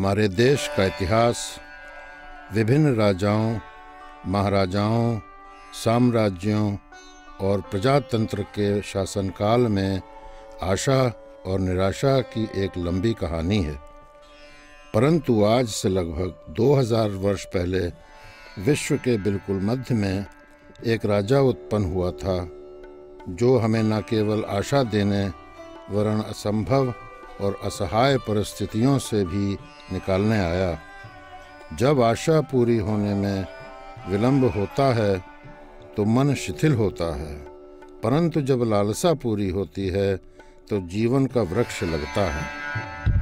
हमारे देश का इतिहास विभिन्न राजाओं महाराजाओं साम्राज्यों और प्रजातंत्र के शासनकाल में आशा और निराशा की एक लंबी कहानी है परंतु आज से लगभग 2000 वर्ष पहले विश्व के बिल्कुल मध्य में एक राजा उत्पन्न हुआ था जो हमें न केवल आशा देने वरण असंभव और असहाय परिस्थितियों से भी निकालने आया जब आशा पूरी होने में विलंब होता है तो मन शिथिल होता है परंतु जब लालसा पूरी होती है तो जीवन का वृक्ष लगता है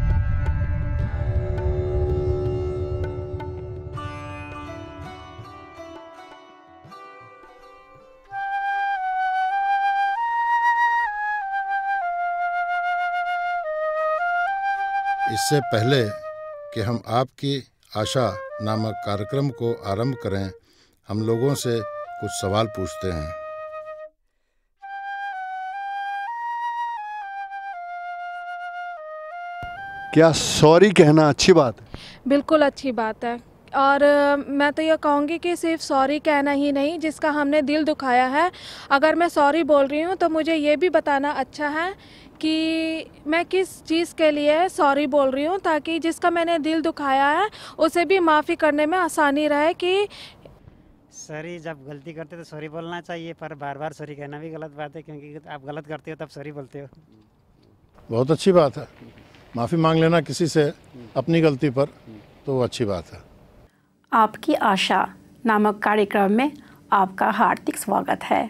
इससे पहले कि हम आपकी आशा नामक कार्यक्रम को आरंभ करें हम लोगों से कुछ सवाल पूछते हैं क्या सॉरी कहना अच्छी बात है बिल्कुल अच्छी बात है और मैं तो यह कहूँगी कि सिर्फ सॉरी कहना ही नहीं जिसका हमने दिल दुखाया है अगर मैं सॉरी बोल रही हूँ तो मुझे ये भी बताना अच्छा है कि मैं किस चीज़ के लिए सॉरी बोल रही हूँ ताकि जिसका मैंने दिल दुखाया है उसे भी माफ़ी करने में आसानी रहे कि सॉरी जब गलती करते तो सॉरी बोलना चाहिए पर बार बार सॉरी कहना भी गलत बात है क्योंकि आप गलत करते हो तब सॉरी बोलते हो बहुत अच्छी बात है माफ़ी मांग लेना किसी से अपनी गलती पर तो वो अच्छी बात है आपकी आशा नामक कार्यक्रम में आपका हार्दिक स्वागत है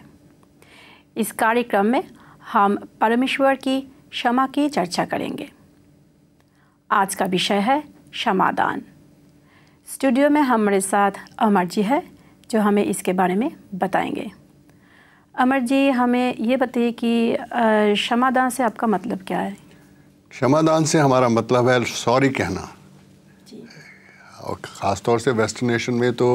इस कार्यक्रम में हम परमेश्वर की क्षमा की चर्चा करेंगे आज का विषय है क्षमादान स्टूडियो में हमारे साथ अमर जी है जो हमें इसके बारे में बताएंगे अमर जी हमें ये बताइए कि क्षमादान से आपका मतलब क्या है क्षमादान से हमारा मतलब है सॉरी कहना और ख़ास तौर से वेस्टर्नेशन में तो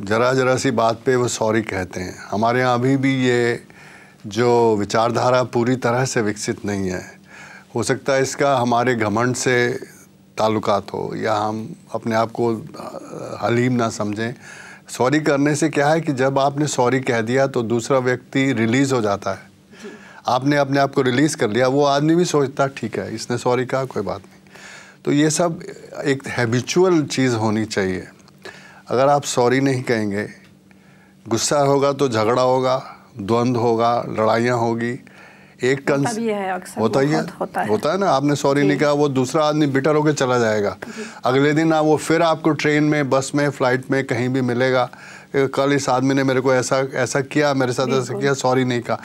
ज़रा ज़रा सी बात पे वो सॉरी कहते हैं हमारे यहाँ अभी भी ये जो विचारधारा पूरी तरह से विकसित नहीं है हो सकता है इसका हमारे घमंड से ताल्लुकात हो या हम अपने आप को हलीम ना समझें सॉरी करने से क्या है कि जब आपने सॉरी कह दिया तो दूसरा व्यक्ति रिलीज़ हो जाता है आपने अपने आप को रिलीज़ कर लिया वो आदमी भी सोचता ठीक है इसने सॉरी कहा कोई बात नहीं तो ये सब एक हैबिचुअल चीज़ होनी चाहिए अगर आप सॉरी नहीं कहेंगे गुस्सा होगा तो झगड़ा होगा द्वंद्व होगा लड़ाइयाँ होगी एक टन होता ही है होता है होता है ना आपने सॉरी नहीं कहा वो दूसरा आदमी बिटर होकर चला जाएगा अगले दिन ना वो फिर आपको ट्रेन में बस में फ्लाइट में कहीं भी मिलेगा कल इस आदमी ने मेरे को ऐसा ऐसा किया मेरे साथ ऐसा किया सॉरी नहीं कहा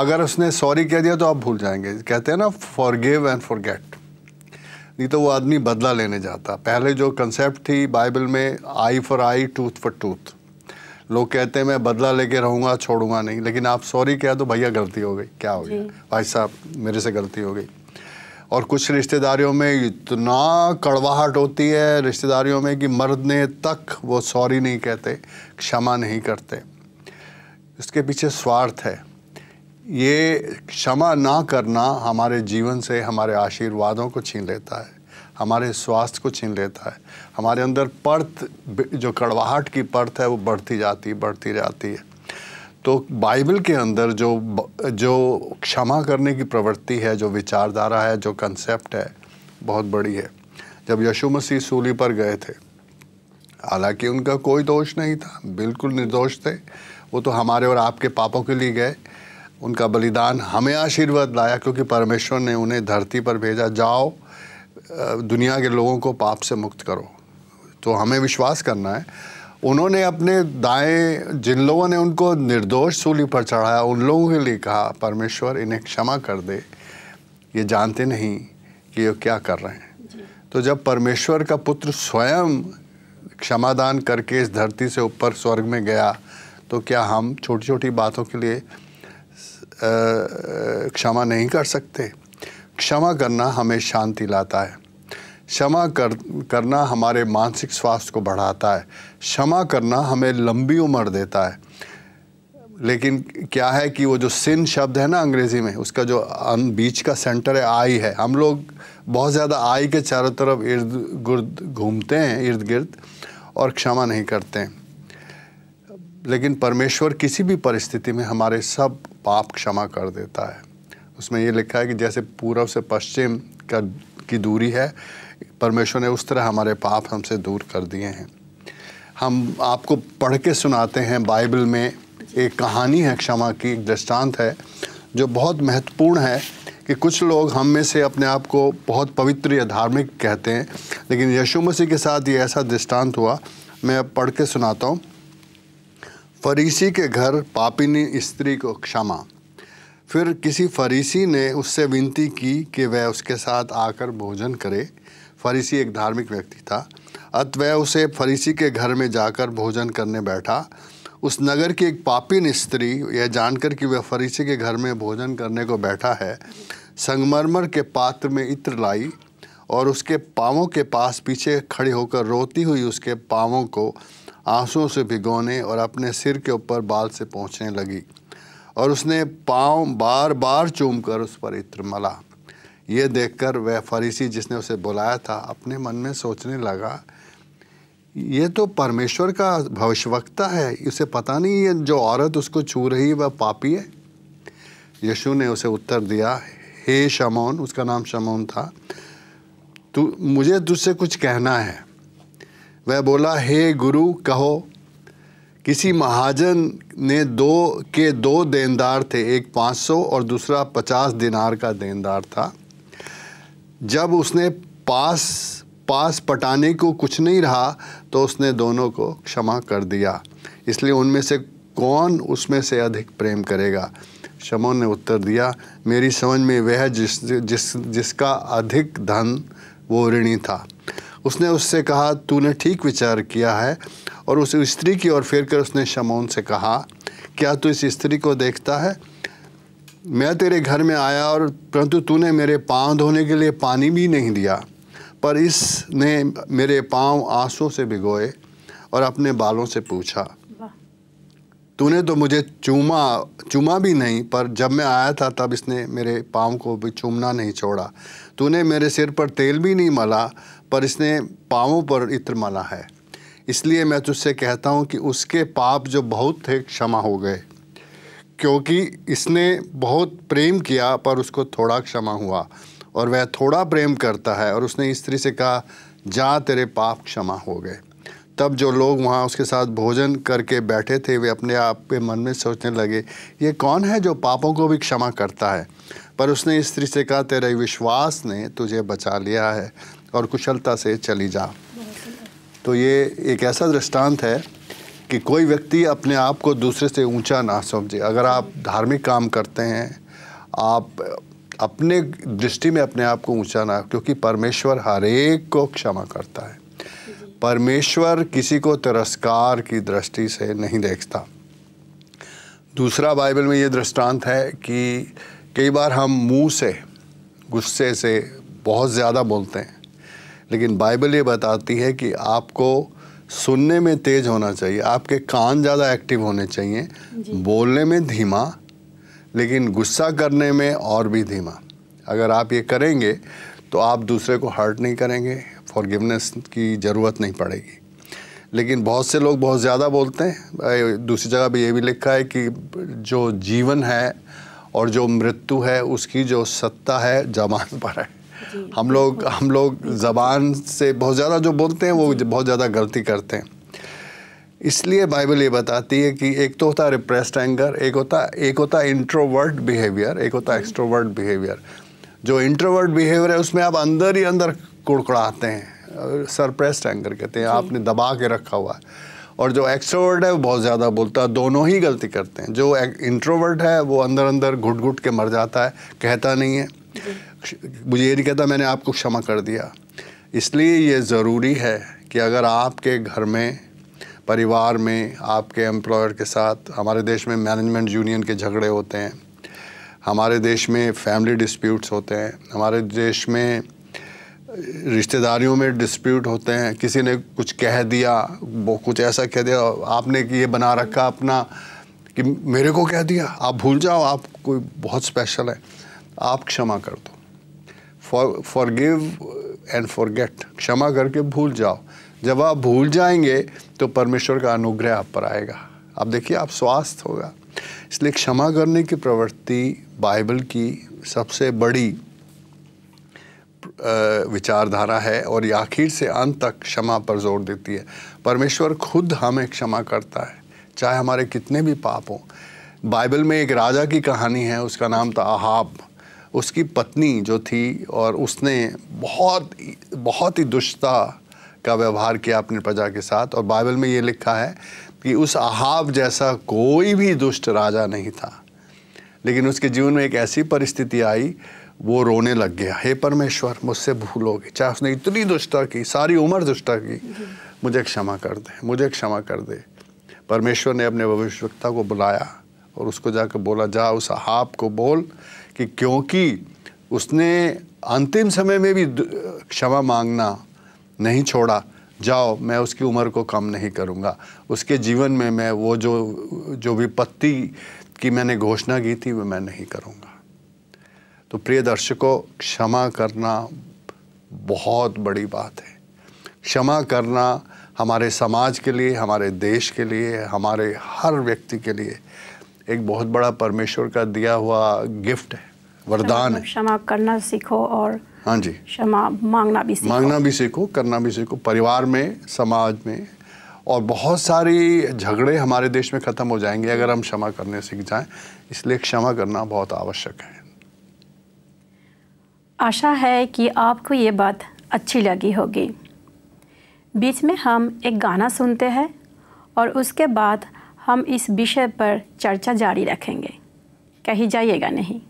अगर उसने सॉरी कह दिया तो आप भूल जाएंगे कहते हैं ना forgive and forget नहीं तो वो आदमी बदला लेने जाता पहले जो कंसेप्ट थी बाइबल में eye for eye tooth for tooth लोग कहते हैं मैं बदला लेके रहूँगा छोड़ूंगा नहीं लेकिन आप सॉरी कह तो भैया गलती हो गई क्या हो गया भाई साहब मेरे से गलती हो गई और कुछ रिश्तेदारियों में इतना कड़वाहट होती है रिश्तेदारियों में कि मरने तक वो सॉरी नहीं कहते क्षमा नहीं करते इसके पीछे स्वार्थ है ये क्षमा ना करना हमारे जीवन से हमारे आशीर्वादों को छीन लेता है हमारे स्वास्थ्य को छीन लेता है हमारे अंदर पर्त जो कड़वाहट की पर्त है वो बढ़ती जाती बढ़ती जाती है तो बाइबल के अंदर जो जो क्षमा करने की प्रवृत्ति है जो विचारधारा है जो कंसेप्ट है बहुत बड़ी है जब यशु मसीह सूली पर गए थे हालांकि उनका कोई दोष नहीं था बिल्कुल निर्दोष थे वो तो हमारे और आपके पापों के लिए गए उनका बलिदान हमें आशीर्वाद लाया क्योंकि परमेश्वर ने उन्हें धरती पर भेजा जाओ दुनिया के लोगों को पाप से मुक्त करो तो हमें विश्वास करना है उन्होंने अपने दाएं जिन लोगों ने उनको निर्दोष सूली पर चढ़ाया उन लोगों के लिए कहा परमेश्वर इन्हें क्षमा कर दे ये जानते नहीं कि ये क्या कर रहे हैं तो जब परमेश्वर का पुत्र स्वयं क्षमादान करके इस धरती से ऊपर स्वर्ग में गया तो क्या हम छोटी छोटी बातों के लिए क्षमा नहीं कर सकते क्षमा करना हमें शांति लाता है क्षमा कर करना हमारे मानसिक स्वास्थ्य को बढ़ाता है क्षमा करना हमें लंबी उम्र देता है लेकिन क्या है कि वो जो सिन शब्द है ना अंग्रेज़ी में उसका जो अं, बीच का सेंटर है आई है हम लोग बहुत ज़्यादा आई के चारों तरफ इर्द गुर्द घूमते हैं इर्द गिर्द और क्षमा नहीं करते हैं लेकिन परमेश्वर किसी भी परिस्थिति में हमारे सब पाप क्षमा कर देता है उसमें ये लिखा है कि जैसे पूर्व से पश्चिम का की दूरी है परमेश्वर ने उस तरह हमारे पाप हमसे दूर कर दिए हैं हम आपको पढ़ के सुनाते हैं बाइबल में एक कहानी है क्षमा की एक दृष्टांत है जो बहुत महत्वपूर्ण है कि कुछ लोग हम में से अपने आप को बहुत पवित्र या धार्मिक कहते हैं लेकिन यशु मसीह के साथ ये ऐसा दृष्टांत हुआ मैं अब पढ़ के सुनाता हूँ फरीसी के घर पापिनी स्त्री को क्षमा फिर किसी फरीसी ने उससे विनती की कि वह उसके साथ आकर भोजन करे फरीसी एक धार्मिक व्यक्ति था अत वह उसे फरीसी के घर में जाकर भोजन करने बैठा उस नगर की एक पापीन स्त्री यह जानकर कि वह फरीसी के घर में भोजन करने को बैठा है संगमरमर के पात्र में इत्र लाई और उसके पाँवों के पास पीछे खड़ी होकर रोती हुई उसके पाँवों को आंसुओं से भिगोने और अपने सिर के ऊपर बाल से पहुँचने लगी और उसने पाँव बार बार चूमकर उस पर इत्र मला ये देखकर वह फरीसी जिसने उसे बुलाया था अपने मन में सोचने लगा ये तो परमेश्वर का भविष्यवक्ता है उसे पता नहीं ये जो औरत उसको छू रही वह पापी है यशु ने उसे उत्तर दिया हे शमौन उसका नाम शमौन था तू मुझे तुझसे कुछ कहना है वह बोला हे गुरु कहो किसी महाजन ने दो के दो देनदार थे एक 500 और दूसरा 50 दिनार का देनदार था जब उसने पास पास पटाने को कुछ नहीं रहा तो उसने दोनों को क्षमा कर दिया इसलिए उनमें से कौन उसमें से अधिक प्रेम करेगा शमोन ने उत्तर दिया मेरी समझ में वह जिस जिस जिसका अधिक धन वो ऋणी था उसने उससे कहा तूने ठीक विचार किया है और उस स्त्री की ओर फेर कर उसने शमोन से कहा क्या तू इस स्त्री को देखता है मैं तेरे घर में आया और परंतु तूने मेरे पांव धोने के लिए पानी भी नहीं दिया पर इसने मेरे पांव आंसू से भिगोए और अपने बालों से पूछा तूने तो मुझे चूमा चूमा भी नहीं पर जब मैं आया था तब इसने मेरे पाँव को भी चूमना नहीं छोड़ा तूने मेरे सिर पर तेल भी नहीं मला पर इसने पाँवों पर इत्र मला है इसलिए मैं तुझसे कहता हूँ कि उसके पाप जो बहुत थे क्षमा हो गए क्योंकि इसने बहुत प्रेम किया पर उसको थोड़ा क्षमा हुआ और वह थोड़ा प्रेम करता है और उसने स्त्री से कहा जा तेरे पाप क्षमा हो गए तब जो लोग वहाँ उसके साथ भोजन करके बैठे थे वे अपने आप के मन में सोचने लगे ये कौन है जो पापों को भी क्षमा करता है पर उसने स्त्री से कहा तेरे विश्वास ने तुझे बचा लिया है और कुशलता से चली जा तो ये एक ऐसा दृष्टांत है कि कोई व्यक्ति अपने आप को दूसरे से ऊंचा ना समझे अगर आप धार्मिक काम करते हैं आप अपने दृष्टि में अपने आप को ऊंचा ना क्योंकि परमेश्वर हर एक को क्षमा करता है परमेश्वर किसी को तिरस्कार की दृष्टि से नहीं देखता दूसरा बाइबल में ये दृष्टांत है कि कई बार हम मुंह से गुस्से से बहुत ज़्यादा बोलते हैं लेकिन बाइबल ये बताती है कि आपको सुनने में तेज होना चाहिए आपके कान ज़्यादा एक्टिव होने चाहिए बोलने में धीमा लेकिन गुस्सा करने में और भी धीमा अगर आप ये करेंगे तो आप दूसरे को हर्ट नहीं करेंगे फॉरगिवनेस की ज़रूरत नहीं पड़ेगी लेकिन बहुत से लोग बहुत ज़्यादा बोलते हैं दूसरी जगह भी ये भी लिखा है कि जो जीवन है और जो मृत्यु है उसकी जो सत्ता है जमान पर है हम लोग हम लोग ज़बान से बहुत ज़्यादा जो बोलते हैं वो बहुत ज़्यादा गलती करते हैं इसलिए बाइबल ये बताती है कि एक तो होता है रिप्रेस्ड एंगर एक होता एक होता इंट्रोवर्ट बिहेवियर एक होता एक्सट्रोवर्ट बिहेवियर जो इंट्रोवर्ट बिहेवियर है उसमें आप अंदर ही अंदर कुड़कुड़ाते हैं सरप्रेस्ड एंगर कहते हैं आपने दबा के रखा हुआ है और जो एक्सट्रोवर्ट है वो बहुत ज़्यादा बोलता है दोनों ही गलती करते हैं जो इंट्रोवर्ट है वो अंदर अंदर घुट घुट के मर जाता है कहता नहीं है मुझे ये नहीं कहता मैंने आपको क्षमा कर दिया इसलिए ये ज़रूरी है कि अगर आपके घर में परिवार में आपके एम्प्लॉयर के साथ हमारे देश में मैनेजमेंट यूनियन के झगड़े होते हैं हमारे देश में फैमिली डिस्प्यूट्स होते हैं हमारे देश में रिश्तेदारियों में डिस्प्यूट होते हैं किसी ने कुछ कह दिया वो कुछ ऐसा कह दिया आपने ये बना रखा अपना कि मेरे को कह दिया आप भूल जाओ आप कोई बहुत स्पेशल है आप क्षमा कर दो फॉरगिव एंड फॉरगेट क्षमा करके भूल जाओ जब आप भूल जाएंगे तो परमेश्वर का अनुग्रह आप पर आएगा आप देखिए आप स्वास्थ्य होगा इसलिए क्षमा करने की प्रवृत्ति बाइबल की सबसे बड़ी विचारधारा है और ये आखिर से अंत तक क्षमा पर जोर देती है परमेश्वर खुद हमें क्षमा करता है चाहे हमारे कितने भी पाप हों बाइबल में एक राजा की कहानी है उसका नाम था अहाब उसकी पत्नी जो थी और उसने बहुत बहुत ही दुष्टता का व्यवहार किया अपनी प्रजा के साथ और बाइबल में ये लिखा है कि उस अहाब जैसा कोई भी दुष्ट राजा नहीं था लेकिन उसके जीवन में एक ऐसी परिस्थिति आई वो रोने लग गया हे परमेश्वर मुझसे भूलोगे चाहे उसने इतनी दुष्टता की सारी उम्र दुष्टा की मुझे क्षमा कर दे मुझे क्षमा कर दे परमेश्वर ने अपने भविष्यवक्ता को बुलाया और उसको जाकर बोला जा उस अहाब को बोल कि क्योंकि उसने अंतिम समय में भी क्षमा मांगना नहीं छोड़ा जाओ मैं उसकी उम्र को कम नहीं करूँगा उसके जीवन में मैं वो जो जो विपत्ति की मैंने घोषणा की थी वो मैं नहीं करूँगा तो प्रिय दर्शकों क्षमा करना बहुत बड़ी बात है क्षमा करना हमारे समाज के लिए हमारे देश के लिए हमारे हर व्यक्ति के लिए एक बहुत बड़ा परमेश्वर का दिया हुआ गिफ्ट है वरदान मतलब है क्षमा करना सीखो और हाँ जी क्षमा मांगना भी सीखो मांगना भी सीखो करना भी सीखो परिवार में समाज में और बहुत सारी झगड़े हमारे देश में ख़त्म हो जाएंगे अगर हम क्षमा करने सीख जाएं इसलिए क्षमा करना बहुत आवश्यक है आशा है कि आपको ये बात अच्छी लगी होगी बीच में हम एक गाना सुनते हैं और उसके बाद हम इस विषय पर चर्चा जारी रखेंगे कहीं जाइएगा नहीं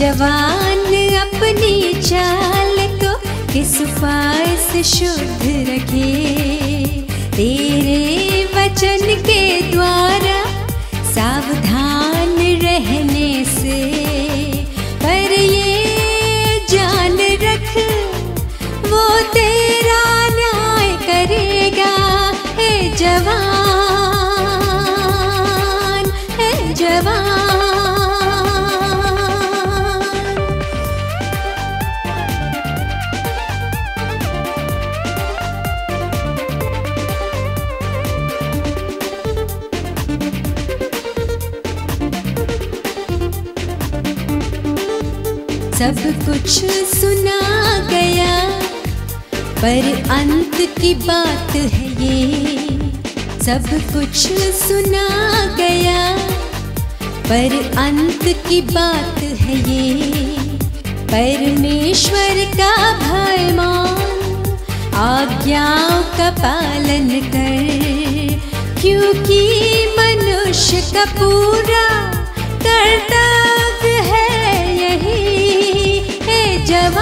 जवान अपनी चाल को तो किस पास शुद्ध रखे तेरे वचन के द्वारा सावधान रहना कुछ सुना गया पर अंत की बात है ये सब कुछ सुना गया पर अंत की बात है ये परमेश्वर का भय मान आज्ञाओं का पालन कर क्योंकि मनुष्य का पूरा करता जवान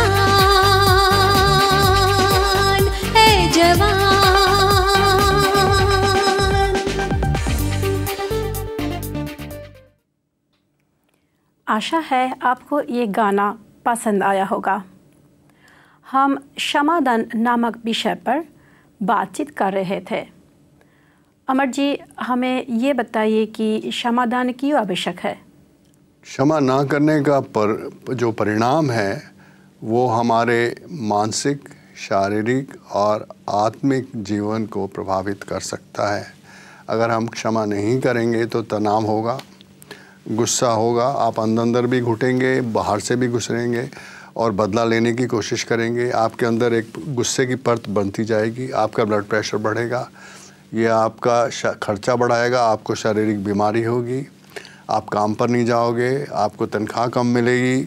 जवान आशा है आपको ये गाना पसंद आया होगा हम शमादन नामक विषय पर बातचीत कर रहे थे अमर जी हमें ये बताइए कि क्षमादान क्यों आवश्यक है क्षमा ना करने का पर जो परिणाम है वो हमारे मानसिक शारीरिक और आत्मिक जीवन को प्रभावित कर सकता है अगर हम क्षमा नहीं करेंगे तो तनाव होगा गुस्सा होगा आप अंदर अंदर भी घुटेंगे बाहर से भी घुसरेंगे और बदला लेने की कोशिश करेंगे आपके अंदर एक गुस्से की परत बनती जाएगी आपका ब्लड प्रेशर बढ़ेगा ये आपका खर्चा बढ़ाएगा आपको शारीरिक बीमारी होगी आप काम पर नहीं जाओगे आपको तनख्वाह कम मिलेगी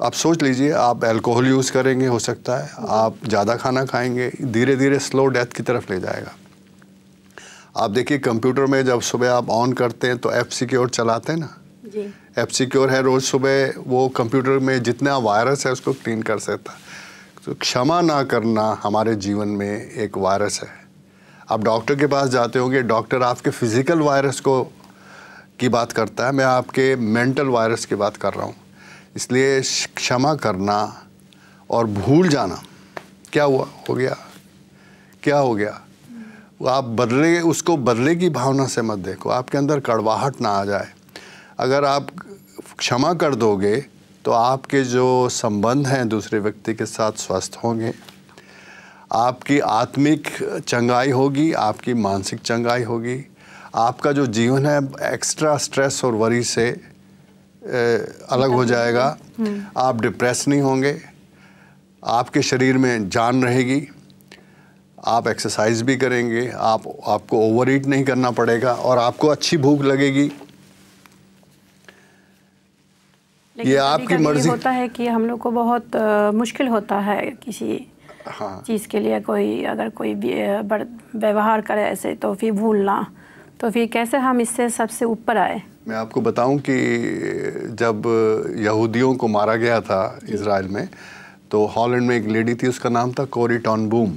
आप सोच लीजिए आप अल्कोहल यूज़ करेंगे हो सकता है आप ज़्यादा खाना खाएंगे धीरे धीरे स्लो डेथ की तरफ ले जाएगा आप देखिए कंप्यूटर में जब सुबह आप ऑन करते हैं तो एफ सिक्योर चलाते हैं ना एप सिक्योर है रोज़ सुबह वो कंप्यूटर में जितना वायरस है उसको क्लीन कर सकता तो क्षमा ना करना हमारे जीवन में एक वायरस है आप डॉक्टर के पास जाते होंगे डॉक्टर आपके फिज़िकल वायरस को की बात करता है मैं आपके मेंटल वायरस की बात कर रहा हूँ इसलिए क्षमा करना और भूल जाना क्या हुआ हो गया क्या हो गया आप बदले उसको बदले की भावना से मत देखो आपके अंदर कड़वाहट ना आ जाए अगर आप क्षमा कर दोगे तो आपके जो संबंध हैं दूसरे व्यक्ति के साथ स्वस्थ होंगे आपकी आत्मिक चंगाई होगी आपकी मानसिक चंगाई होगी आपका जो जीवन है एक्स्ट्रा स्ट्रेस और वरी से अलग हो जाएगा आप डिप्रेस नहीं होंगे आपके शरीर में जान रहेगी आप एक्सरसाइज भी करेंगे आप आपको ओवर ईट नहीं करना पड़ेगा और आपको अच्छी भूख लगेगी ये आपकी मर्जी होता है कि हम लोग को बहुत आ, मुश्किल होता है किसी हाँ। चीज़ के लिए कोई अगर कोई व्यवहार करे ऐसे तो फिर भूलना तो फिर कैसे हम इससे सबसे ऊपर आए मैं आपको बताऊं कि जब यहूदियों को मारा गया था इसराइल में तो हॉलैंड में एक लेडी थी उसका नाम था कोरी टॉन बूम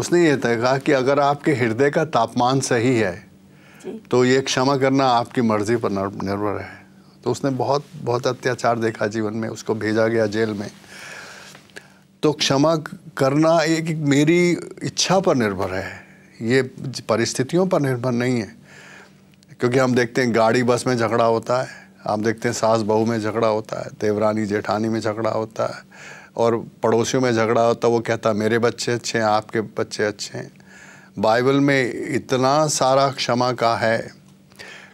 उसने ये तय कहा कि अगर आपके हृदय का तापमान सही है तो ये क्षमा करना आपकी मर्ज़ी पर निर्भर है तो उसने बहुत बहुत अत्याचार देखा जीवन में उसको भेजा गया जेल में तो क्षमा करना एक, एक मेरी इच्छा पर निर्भर है ये परिस्थितियों पर निर्भर नहीं है क्योंकि हम देखते हैं गाड़ी बस में झगड़ा होता है आप देखते हैं सास बहू में झगड़ा होता है देवरानी जेठानी में झगड़ा होता है और पड़ोसियों में झगड़ा होता है वो कहता है मेरे बच्चे अच्छे हैं आपके बच्चे अच्छे हैं बाइबल में इतना सारा क्षमा का है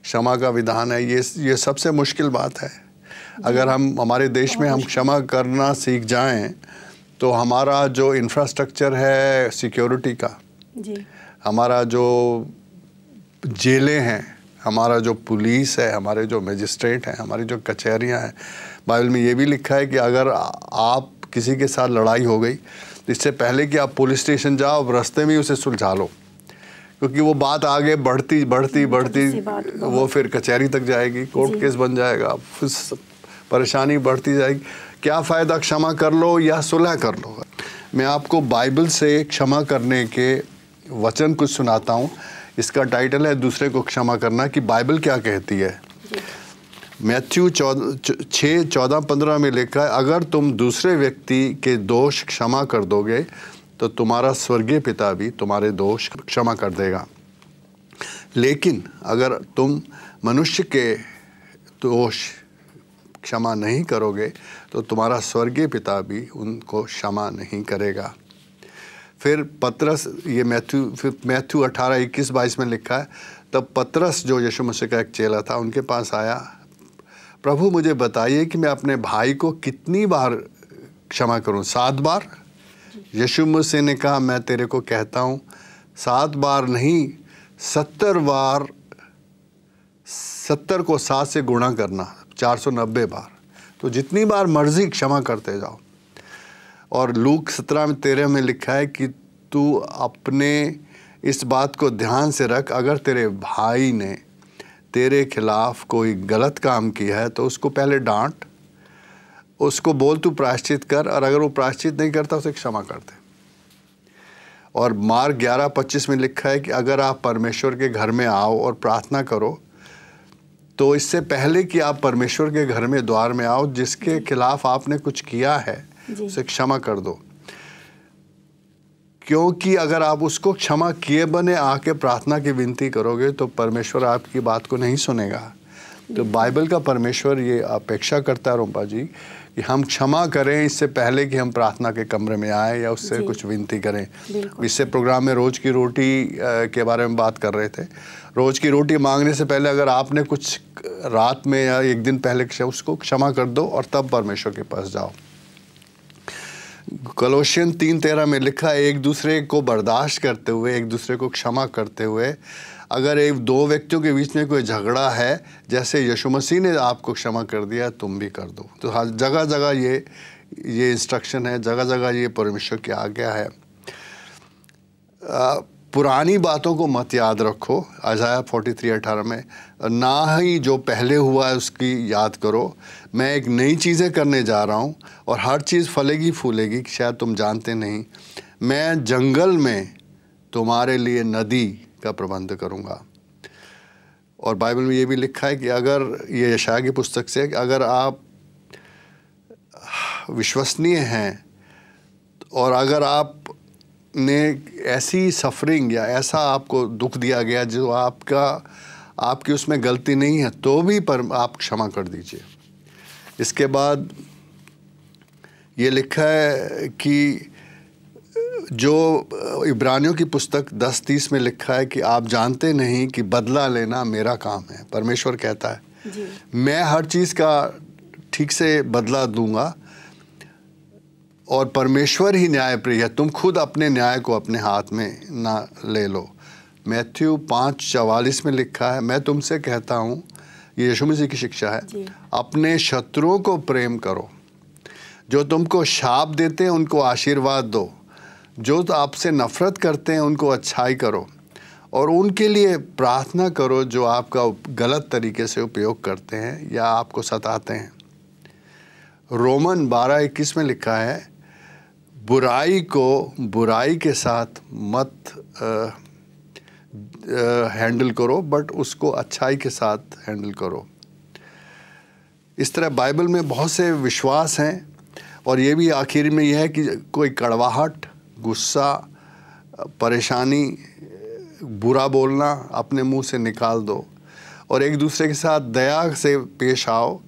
क्षमा का विधान है ये ये सबसे मुश्किल बात है अगर हम हमारे देश में हम क्षमा करना सीख जाएं तो हमारा जो इंफ्रास्ट्रक्चर है सिक्योरिटी का जी हमारा जो जेलें हैं हमारा जो पुलिस है हमारे जो मजिस्ट्रेट हैं हमारी जो कचहरियाँ हैं बाइबल में ये भी लिखा है कि अगर आप किसी के साथ लड़ाई हो गई तो इससे पहले कि आप पुलिस स्टेशन जाओ रास्ते में उसे सुलझा लो क्योंकि वो बात आगे बढ़ती बढ़ती बढ़ती वो फिर कचहरी तक जाएगी कोर्ट केस बन जाएगा फिर परेशानी बढ़ती जाएगी क्या फ़ायदा क्षमा कर लो या सुलह कर लो मैं आपको बाइबल से क्षमा करने के वचन कुछ सुनाता हूँ इसका टाइटल है दूसरे को क्षमा करना कि बाइबल क्या कहती है मैथ्यू चौदह छः चौदह पंद्रह में लिखा है अगर तुम दूसरे व्यक्ति के दोष क्षमा कर दोगे तो तुम्हारा स्वर्गीय पिता भी तुम्हारे दोष क्षमा कर देगा लेकिन अगर तुम मनुष्य के दोष क्षमा नहीं करोगे तो तुम्हारा स्वर्गीय पिता भी उनको क्षमा नहीं करेगा फिर पतरस ये मैथ्यू फिर मैथ्यू अठारह इक्कीस बाईस में लिखा है तब पतरस जो यशु मसीह का एक चेला था उनके पास आया प्रभु मुझे बताइए कि मैं अपने भाई को कितनी बार क्षमा करूं सात बार यशु मसीह ने कहा मैं तेरे को कहता हूं सात बार नहीं सत्तर बार सत्तर को सात से गुणा करना चार सौ नब्बे बार तो जितनी बार मर्जी क्षमा करते जाओ और लूक सत्रह में तेरह में लिखा है कि तू अपने इस बात को ध्यान से रख अगर तेरे भाई ने तेरे खिलाफ कोई गलत काम किया है तो उसको पहले डांट उसको बोल तू प्रायश्चित कर और अगर वो प्रायश्चित नहीं करता उसे क्षमा कर दे और मार्ग ग्यारह पच्चीस में लिखा है कि अगर आप परमेश्वर के घर में आओ और प्रार्थना करो तो इससे पहले कि आप परमेश्वर के घर में द्वार में आओ जिसके खिलाफ आपने कुछ किया है उसे क्षमा कर दो क्योंकि अगर आप उसको क्षमा किए बने आके प्रार्थना की विनती करोगे तो परमेश्वर आपकी बात को नहीं सुनेगा तो बाइबल का परमेश्वर ये अपेक्षा करता है रूपा जी कि हम क्षमा करें इससे पहले कि हम प्रार्थना के कमरे में आए या उससे कुछ विनती करें इससे प्रोग्राम में रोज़ की रोटी के बारे में बात कर रहे थे रोज़ की रोटी मांगने से पहले अगर आपने कुछ रात में या एक दिन पहले उसको क्षमा कर दो और तब परमेश्वर के पास जाओ कलोशियन तीन तेरह में लिखा एक दूसरे को बर्दाश्त करते हुए एक दूसरे को क्षमा करते हुए अगर एक दो व्यक्तियों के बीच में कोई झगड़ा है जैसे यशु मसीह ने आपको क्षमा कर दिया तुम भी कर दो तो हाँ, जगह जगह ये ये इंस्ट्रक्शन है जगह जगह ये परमेश्वर की आज्ञा है पुरानी बातों को मत याद रखो अजाया फोर्टी थ्री अठारह में ना ही जो पहले हुआ है उसकी याद करो मैं एक नई चीज़ें करने जा रहा हूँ और हर चीज़ फलेगी फूलेगी शायद तुम जानते नहीं मैं जंगल में तुम्हारे लिए नदी का प्रबंध करूँगा और बाइबल में ये भी लिखा है कि अगर ये यशा की पुस्तक से कि अगर आप विश्वसनीय हैं और अगर आप ने ऐसी सफरिंग या ऐसा आपको दुख दिया गया जो आपका आपकी उसमें गलती नहीं है तो भी पर आप क्षमा कर दीजिए इसके बाद ये लिखा है कि जो इब्रानियों की पुस्तक दस तीस में लिखा है कि आप जानते नहीं कि बदला लेना मेरा काम है परमेश्वर कहता है मैं हर चीज़ का ठीक से बदला दूंगा और परमेश्वर ही न्यायप्रिय है तुम खुद अपने न्याय को अपने हाथ में ना ले लो मैथ्यू पाँच चवालीस में लिखा है मैं तुमसे कहता हूँ ये यशु मसीह की शिक्षा है अपने शत्रुओं को प्रेम करो जो तुमको शाप देते हैं उनको आशीर्वाद दो जो तो आपसे नफ़रत करते हैं उनको अच्छाई करो और उनके लिए प्रार्थना करो जो आपका गलत तरीके से उपयोग करते हैं या आपको सताते हैं रोमन बारह इक्कीस में लिखा है बुराई को बुराई के साथ मत हैंडल करो बट उसको अच्छाई के साथ हैंडल करो इस तरह बाइबल में बहुत से विश्वास हैं और ये भी आखिर में यह है कि कोई कड़वाहट गुस्सा परेशानी बुरा बोलना अपने मुंह से निकाल दो और एक दूसरे के साथ दया से पेश आओ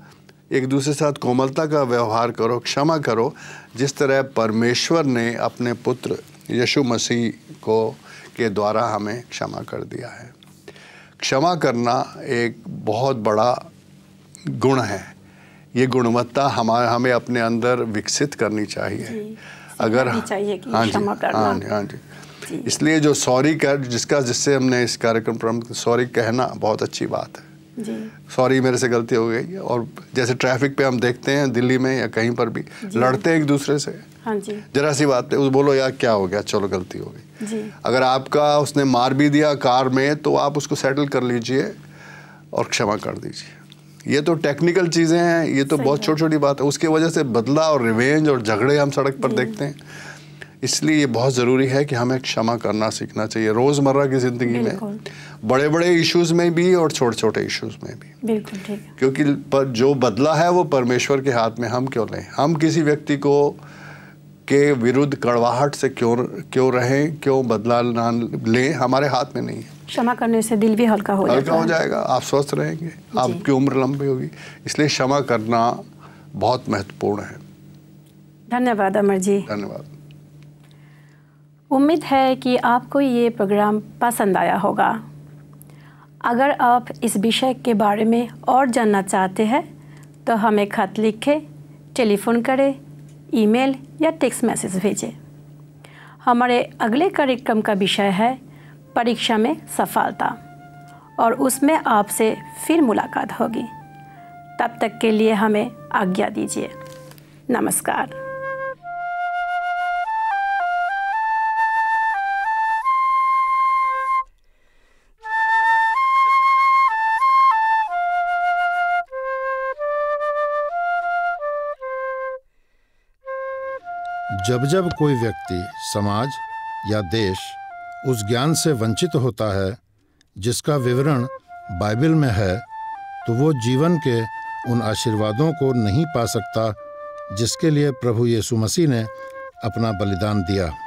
एक दूसरे के साथ कोमलता का व्यवहार करो क्षमा करो जिस तरह परमेश्वर ने अपने पुत्र यशु मसीह को के द्वारा हमें क्षमा कर दिया है क्षमा करना एक बहुत बड़ा गुण है ये गुणवत्ता हमारे हमें अपने अंदर विकसित करनी चाहिए अगर चाहिए कि हाँ जी हाँ जी हाँ जी इसलिए जो सॉरी कर जिसका जिससे हमने इस कार्यक्रम सॉरी कहना बहुत अच्छी बात है सॉरी मेरे से गलती हो गई और जैसे ट्रैफिक पे हम देखते हैं दिल्ली में या कहीं पर भी लड़ते हैं एक दूसरे से हाँ जी जरा सी बात है उस बोलो यार क्या हो गया चलो गलती हो गई अगर आपका उसने मार भी दिया कार में तो आप उसको सेटल कर लीजिए और क्षमा कर दीजिए ये तो टेक्निकल चीज़ें हैं ये तो बहुत छोटी छोटी बात है उसकी वजह से बदला और रिवेंज और झगड़े हम सड़क पर देखते हैं इसलिए ये बहुत ज़रूरी है कि हमें क्षमा करना सीखना चाहिए रोज़मर्रा की ज़िंदगी में बड़े बड़े इश्यूज़ में भी और छोटे छोटे इश्यूज़ में भी बिल्कुल ठीक क्योंकि पर जो बदला है वो परमेश्वर के हाथ में हम क्यों लें हम किसी व्यक्ति को के विरुद्ध कड़वाहट से क्यों क्यों रहें क्यों बदला ना लें हमारे हाथ में नहीं है क्षमा करने से दिल भी हल्का हो हल्का हो जाएगा आप स्वस्थ रहेंगे आपकी उम्र लंबी होगी इसलिए क्षमा करना बहुत महत्वपूर्ण है धन्यवाद अमर जी धन्यवाद उम्मीद है कि आपको ये प्रोग्राम पसंद आया होगा अगर आप इस विषय के बारे में और जानना चाहते हैं तो हमें खत लिखें टेलीफ़ोन करें ईमेल या टेक्स्ट मैसेज भेजें हमारे अगले कार्यक्रम का विषय है परीक्षा में सफलता और उसमें आपसे फिर मुलाकात होगी तब तक के लिए हमें आज्ञा दीजिए नमस्कार जब जब कोई व्यक्ति समाज या देश उस ज्ञान से वंचित होता है जिसका विवरण बाइबल में है तो वो जीवन के उन आशीर्वादों को नहीं पा सकता जिसके लिए प्रभु यीशु मसीह ने अपना बलिदान दिया